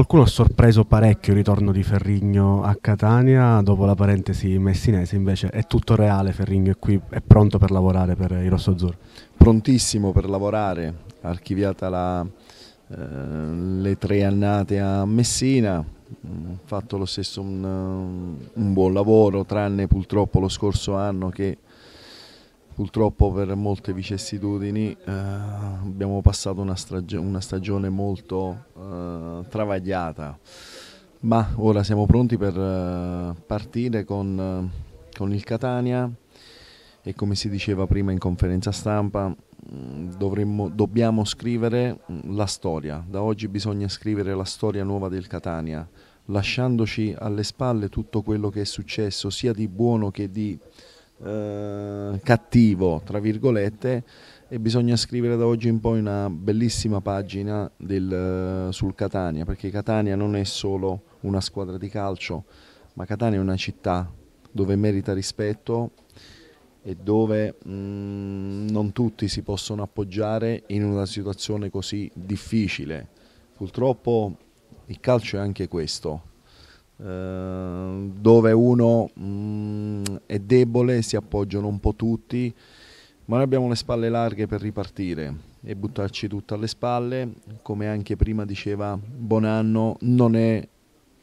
Qualcuno ha sorpreso parecchio il ritorno di Ferrigno a Catania, dopo la parentesi messinese invece è tutto reale, Ferrigno è qui, è pronto per lavorare per i Rosso rossoazzurri? Prontissimo per lavorare, archiviata la, eh, le tre annate a Messina, mm, fatto lo stesso un, un buon lavoro, tranne purtroppo lo scorso anno che purtroppo per molte vicissitudini eh, abbiamo passato una, una stagione molto eh, travagliata. Ma ora siamo pronti per eh, partire con, eh, con, il Catania e come si diceva prima in conferenza stampa mm, dovremmo, dobbiamo scrivere mm, la storia. Da oggi bisogna scrivere la storia nuova del Catania, lasciandoci alle spalle tutto quello che è successo sia di buono che di eh, cattivo, tra virgolette, e bisogna scrivere da oggi in poi una bellissima pagina del, eh, sul Catania, perché Catania non è solo una squadra di calcio, ma Catania è una città dove merita rispetto e dove mh, mm, non tutti si possono appoggiare in una situazione così difficile. Purtroppo il calcio è anche questo, Ehm, dove uno mh, mm, è debole, si appoggiano un po' tutti, ma noi abbiamo le spalle larghe per ripartire e buttarci tutto alle spalle, come anche prima diceva Bonanno, non è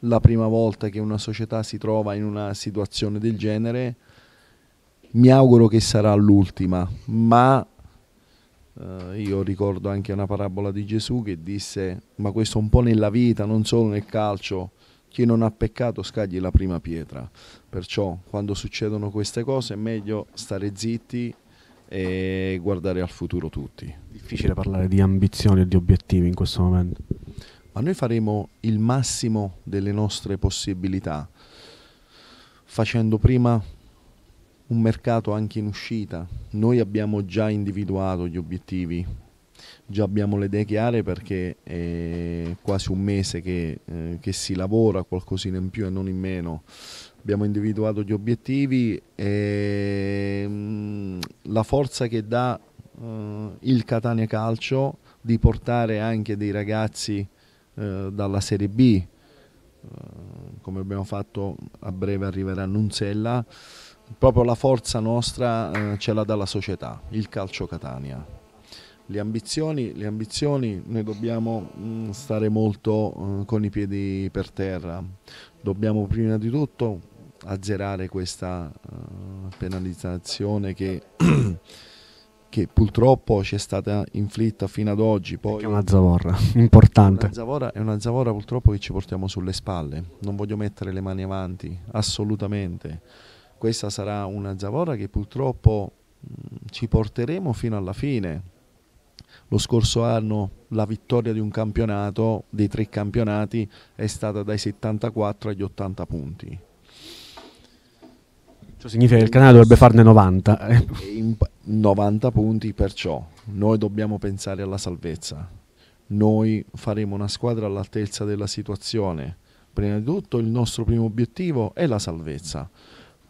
la prima volta che una società si trova in una situazione del genere, mi auguro che sarà l'ultima, ma eh, io ricordo anche una parabola di Gesù che disse, ma questo un po' nella vita, non solo nel calcio, chi non ha peccato scagli la prima pietra. Perciò quando succedono queste cose è meglio stare zitti e guardare al futuro tutti. Difficile parlare di ambizioni e di obiettivi in questo momento. Ma noi faremo il massimo delle nostre possibilità facendo prima un mercato anche in uscita. Noi abbiamo già individuato gli obiettivi già abbiamo le idee chiare perché è quasi un mese che, eh, che, si lavora qualcosina in più e non in meno. Abbiamo individuato gli obiettivi e mh, mm, la forza che dà eh, il Catania Calcio di portare anche dei ragazzi eh, dalla Serie B, eh, come abbiamo fatto a breve arriverà a Nunzella, proprio la forza nostra eh, ce la dà la società, il Calcio Catania le ambizioni, le ambizioni noi dobbiamo mm, stare molto eh, con i piedi per terra, dobbiamo prima di tutto azzerare questa eh, penalizzazione che, che, purtroppo ci è stata inflitta fino ad oggi. Poi, è una zavorra importante. Una zavorra, è una zavorra purtroppo che ci portiamo sulle spalle, non voglio mettere le mani avanti, assolutamente. Questa sarà una zavorra che purtroppo mm, ci porteremo fino alla fine lo scorso anno la vittoria di un campionato, dei tre campionati, è stata dai 74 agli 80 punti. Ciò significa che il canale dovrebbe farne 90. 90 punti perciò. Noi dobbiamo pensare alla salvezza. Noi faremo una squadra all'altezza della situazione. Prima di tutto il nostro primo obiettivo è la salvezza.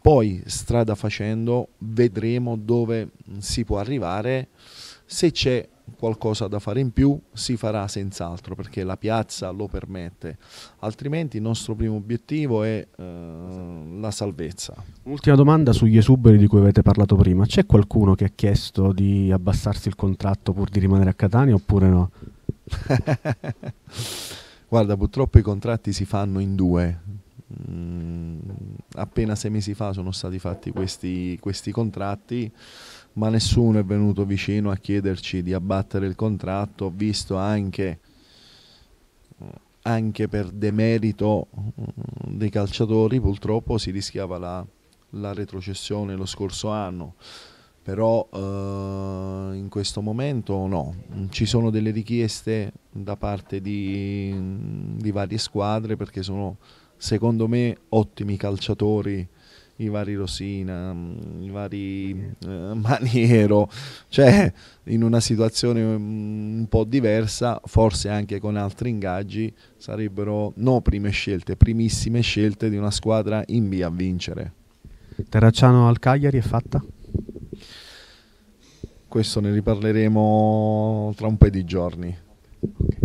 Poi, strada facendo, vedremo dove si può arrivare se c'è qualcosa da fare in più si farà senz'altro perché la piazza lo permette, altrimenti il nostro primo obiettivo è eh, la salvezza. Ultima domanda sugli esuberi di cui avete parlato prima, c'è qualcuno che ha chiesto di abbassarsi il contratto pur di rimanere a Catania oppure no? Guarda, purtroppo i contratti si fanno in due. Mm, appena sei mesi fa sono stati fatti questi, questi contratti ma nessuno è venuto vicino a chiederci di abbattere il contratto, visto anche, eh, anche per demerito mm, dei calciatori, purtroppo si rischiava la, la retrocessione lo scorso anno. Però eh, in questo momento no, ci sono delle richieste da parte di, di varie squadre perché sono secondo me ottimi calciatori i vari Rosina, mm, i vari eh, Maniero, cioè in una situazione mm, un po' diversa, forse anche con altri ingaggi, sarebbero no prime scelte, primissime scelte di una squadra in via a vincere. Terracciano al Cagliari è fatta? Questo ne riparleremo tra un paio di giorni. Okay.